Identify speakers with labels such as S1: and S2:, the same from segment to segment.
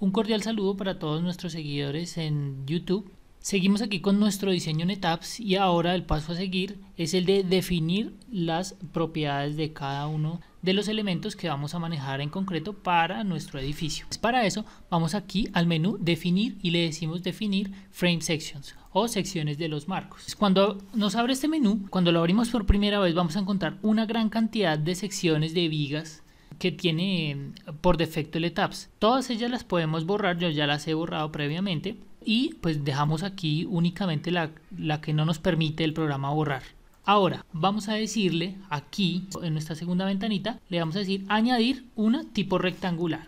S1: Un cordial saludo para todos nuestros seguidores en YouTube. Seguimos aquí con nuestro diseño en ETAPS y ahora el paso a seguir es el de definir las propiedades de cada uno de los elementos que vamos a manejar en concreto para nuestro edificio. Pues para eso vamos aquí al menú definir y le decimos definir frame sections o secciones de los marcos. Pues cuando nos abre este menú, cuando lo abrimos por primera vez vamos a encontrar una gran cantidad de secciones de vigas que tiene mm, por defecto el ETAPS. Todas ellas las podemos borrar, yo ya las he borrado previamente y pues dejamos aquí únicamente la, la que no nos permite el programa borrar. Ahora vamos a decirle aquí en nuestra segunda ventanita, le vamos a decir añadir una tipo rectangular.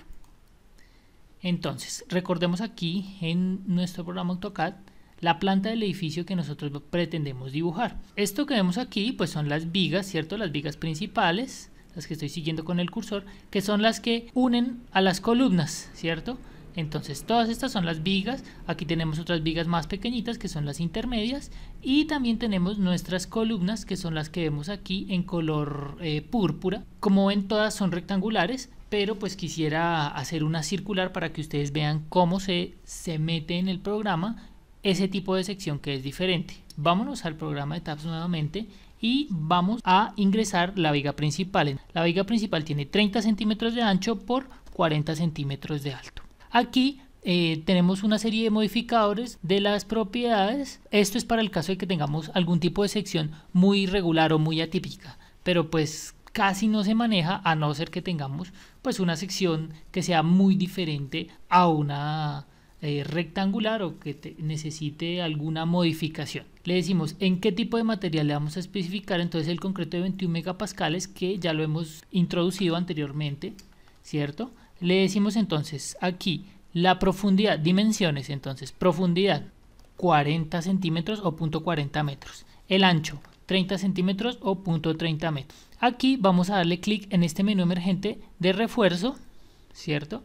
S1: Entonces, recordemos aquí en nuestro programa AutoCAD la planta del edificio que nosotros pretendemos dibujar. Esto que vemos aquí pues son las vigas, ¿cierto? Las vigas principales las que estoy siguiendo con el cursor, que son las que unen a las columnas, ¿cierto? Entonces todas estas son las vigas, aquí tenemos otras vigas más pequeñitas que son las intermedias y también tenemos nuestras columnas que son las que vemos aquí en color eh, púrpura. Como ven todas son rectangulares, pero pues quisiera hacer una circular para que ustedes vean cómo se, se mete en el programa ese tipo de sección que es diferente. Vámonos al programa de tabs nuevamente y vamos a ingresar la viga principal. La viga principal tiene 30 centímetros de ancho por 40 centímetros de alto. Aquí eh, tenemos una serie de modificadores de las propiedades. Esto es para el caso de que tengamos algún tipo de sección muy irregular o muy atípica, pero pues casi no se maneja a no ser que tengamos pues una sección que sea muy diferente a una eh, rectangular o que te necesite alguna modificación. Le decimos en qué tipo de material le vamos a especificar, entonces el concreto de 21 megapascales que ya lo hemos introducido anteriormente, ¿cierto? Le decimos entonces aquí la profundidad, dimensiones entonces, profundidad 40 centímetros o punto .40 metros, el ancho 30 centímetros o punto .30 metros. Aquí vamos a darle clic en este menú emergente de refuerzo, ¿cierto?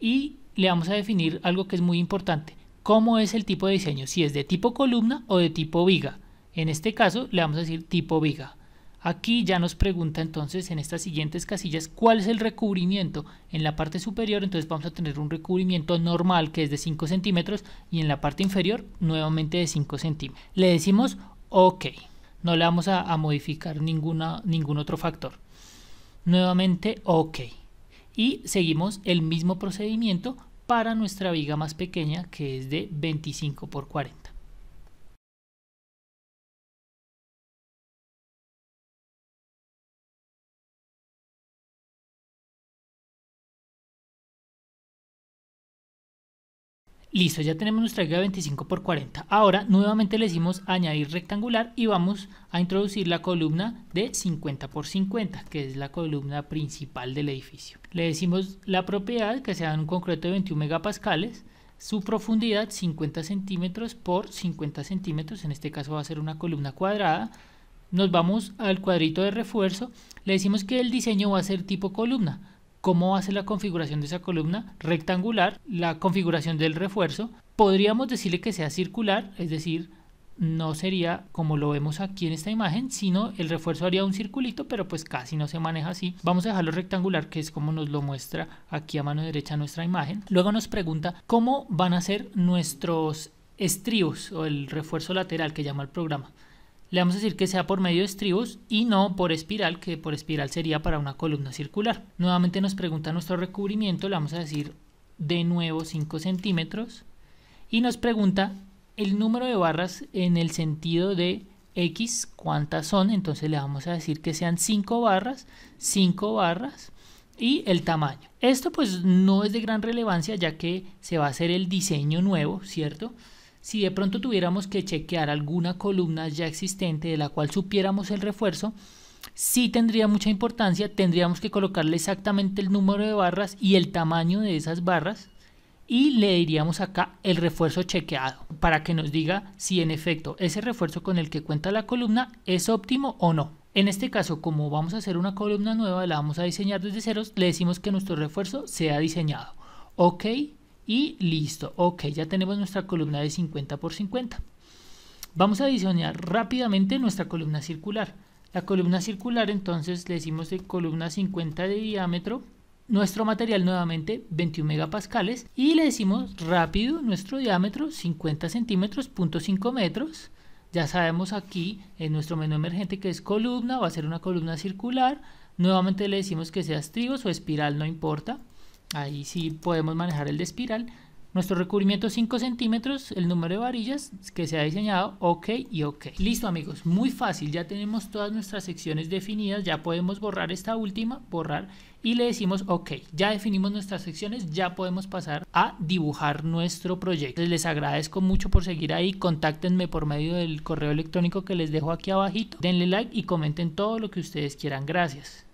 S1: Y le vamos a definir algo que es muy importante. ¿Cómo es el tipo de diseño? Si es de tipo columna o de tipo viga. En este caso le vamos a decir tipo viga. Aquí ya nos pregunta entonces en estas siguientes casillas cuál es el recubrimiento. En la parte superior entonces vamos a tener un recubrimiento normal que es de 5 centímetros y en la parte inferior nuevamente de 5 centímetros. Le decimos OK. No le vamos a, modificar ningún otro factor. Nuevamente OK y seguimos el mismo procedimiento para nuestra viga más pequeña que es de 25 por 40. Listo, ya tenemos nuestra guía 25 por 40. Ahora nuevamente le decimos añadir rectangular y vamos a introducir la columna de 50 por 50, que es la columna principal del edificio. Le decimos la propiedad que sea un concreto de 21 megapascales, su profundidad 50 centímetros por 50 centímetros, en este caso va a ser una columna cuadrada. Nos vamos al cuadrito de refuerzo, le decimos que el diseño va a ser tipo columna cómo hace la configuración de esa columna rectangular, la configuración del refuerzo. Podríamos decirle que sea circular, es decir, no sería como lo vemos aquí en esta imagen, sino el refuerzo haría un circulito, pero pues casi no se maneja así. Vamos a dejarlo rectangular, que es como nos lo muestra aquí a mano derecha nuestra imagen. Luego nos pregunta cómo van a ser nuestros estribos o el refuerzo lateral que llama el programa le vamos a decir que sea por medio de estribos y no por espiral, que por espiral sería para una columna circular. Nuevamente nos pregunta nuestro recubrimiento, le vamos a decir de nuevo 5 centímetros y nos pregunta el número de barras en el sentido de X, cuántas son, entonces le vamos a decir que sean 5 barras, 5 barras y el tamaño. Esto pues no es de gran relevancia ya que se va a hacer el diseño nuevo, ¿cierto? Si de pronto tuviéramos que chequear alguna columna ya existente de la cual supiéramos el refuerzo, sí tendría mucha importancia, tendríamos que colocarle exactamente el número de barras y el tamaño de esas barras y le diríamos acá el refuerzo chequeado para que nos diga si en efecto ese refuerzo con el que cuenta la columna es óptimo o no. En este caso, como vamos a hacer una columna nueva, la vamos a diseñar desde ceros, le decimos que nuestro refuerzo sea diseñado. OK, y listo, ok, ya tenemos nuestra columna de 50 por 50. Vamos a adicionar rápidamente nuestra columna circular. La columna circular entonces le decimos de columna 50 de diámetro, nuestro material nuevamente 21 megapascales y le decimos rápido nuestro diámetro 50 centímetros, 5 metros. Ya sabemos aquí en nuestro menú emergente que es columna, va a ser una columna circular. Nuevamente le decimos que sea estribos o espiral, no importa ahí sí podemos manejar el de espiral. Nuestro recubrimiento 5 centímetros, el número de varillas que se ha diseñado, ok y ok. Listo amigos, muy fácil, ya tenemos todas nuestras secciones definidas, ya podemos borrar esta última, borrar y le decimos ok, ya definimos nuestras secciones, ya podemos pasar a dibujar nuestro proyecto. Les agradezco mucho por seguir ahí, contáctenme por medio del correo electrónico que les dejo aquí abajito, denle like y comenten todo lo que ustedes quieran, gracias.